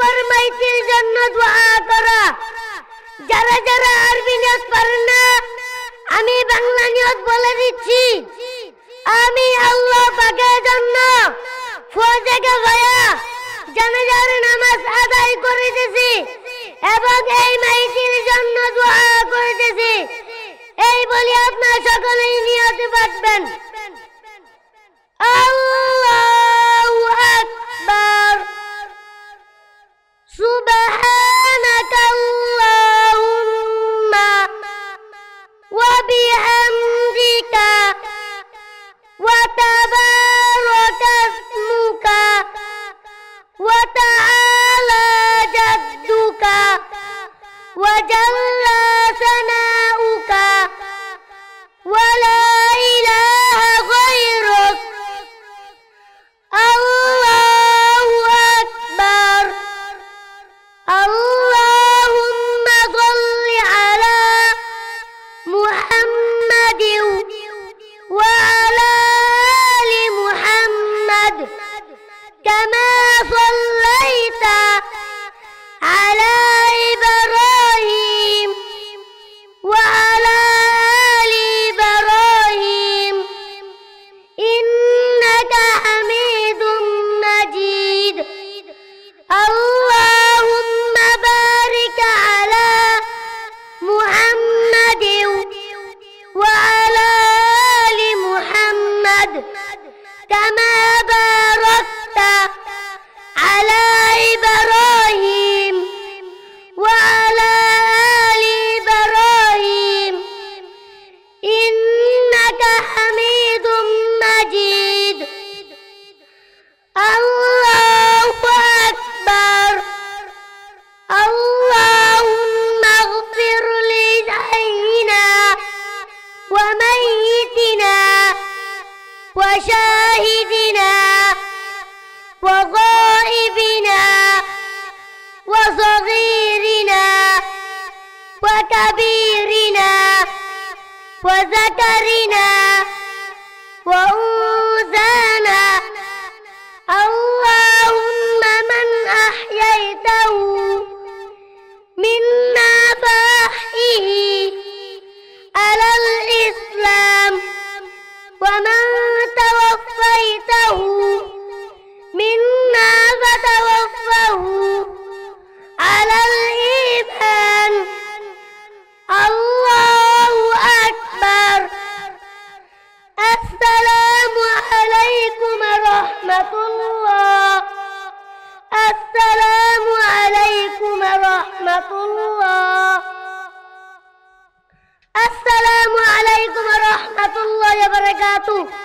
মাইকের জন্য দোয়া করা যারা যারা আরবি নিয়ত পারেন না আমি বাংলা নিয়ত বলে দিচ্ছি আমি আল্লাহ পাকের জন্য ফৌজেকে ভয়া জানাজার নামাজ আদায় করিতেছি এবং এই মাইকের জন্য দোয়া করিতেছি এই বলি আপনার সকলেই নিয়োগ বাঁচবেন আল্লাহ محمد وعلى آل محمد كما كما باركت على إبراهيم وعلى آل إبراهيم إنك حميد مجيد الله أكبر اللهم اغفر لحينا وميتنا وشاهدنا وغائبنا وصغيرنا وكبيرنا وذكرنا وأنثى rahmatullah. Assalamualaikum warahmatullahi wabarakatuh.